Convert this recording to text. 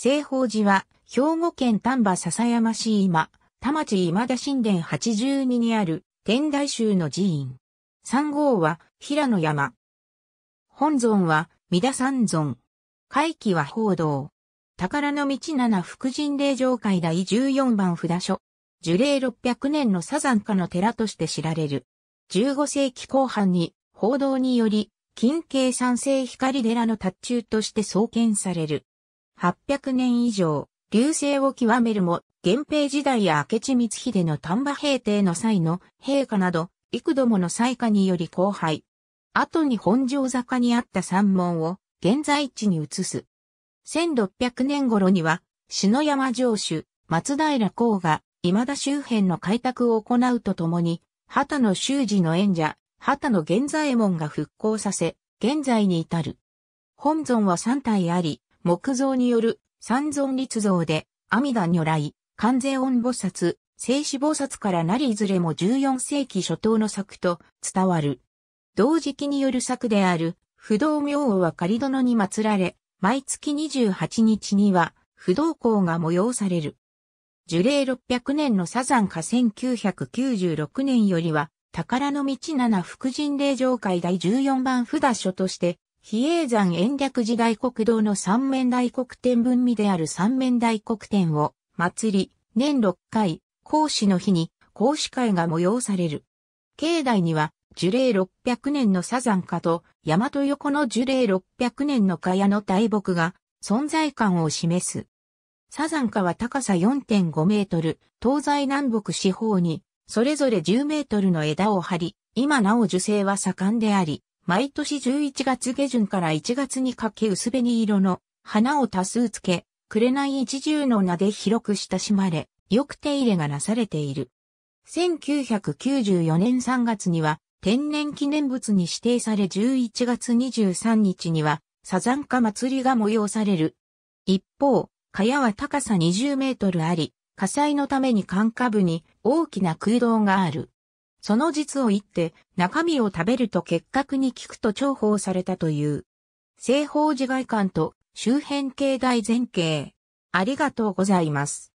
西方寺は、兵庫県丹波笹山市今、田町今田神殿82にある天台宗の寺院。三号は平野山。本尊は三田三尊。会期は報道。宝の道七福神霊場会第14番札所。樹齢600年のサザン家の寺として知られる。15世紀後半に報道により、近景三世光寺の達中として創建される。800年以上、流星を極めるも、源平時代や明智光秀の丹波平定の際の陛下など、幾度もの祭下により荒廃。後に本城坂にあった山門を現在地に移す。1600年頃には、篠山城主、松平公が、今田周辺の開拓を行うとともに、畑野修二の縁者、畑野源左衛門が復興させ、現在に至る。本尊は3体あり、木造による三尊立像で、阿弥陀如来、完全音菩薩、静止菩薩からなりいずれも14世紀初頭の作と伝わる。同時期による作である、不動明王は仮殿に祀られ、毎月28日には、不動光が催される。樹齢600年のサザンカ1996年よりは、宝の道七福神霊場会第14番札所として比叡山延暦寺大国堂の三面大黒天分身である三面大黒天を祭り、年6回、講師の日に講師会が催される。境内には樹齢600年のサザンカと大和横の樹齢600年の茅の大木が存在感を示す。サザンカは高さ4.5メートル、東西南北四方にそれぞれ10メートルの枝を張り、今なお樹勢は盛んであり、毎年11月下旬から1月にかけ薄紅色の花を多数つけ、紅一重の名で広く親しまれ、よく手入れがなされている。1994年3月には天然記念物に指定され11月23日にはサザンカ祭りが催される。一方、蚊帳は高さ20メートルあり、火災のために管下部に大きな空洞がある。その実を言って、中身を食べると結核に効くと重宝されたという。西方寺外観と周辺境大前景。ありがとうございます。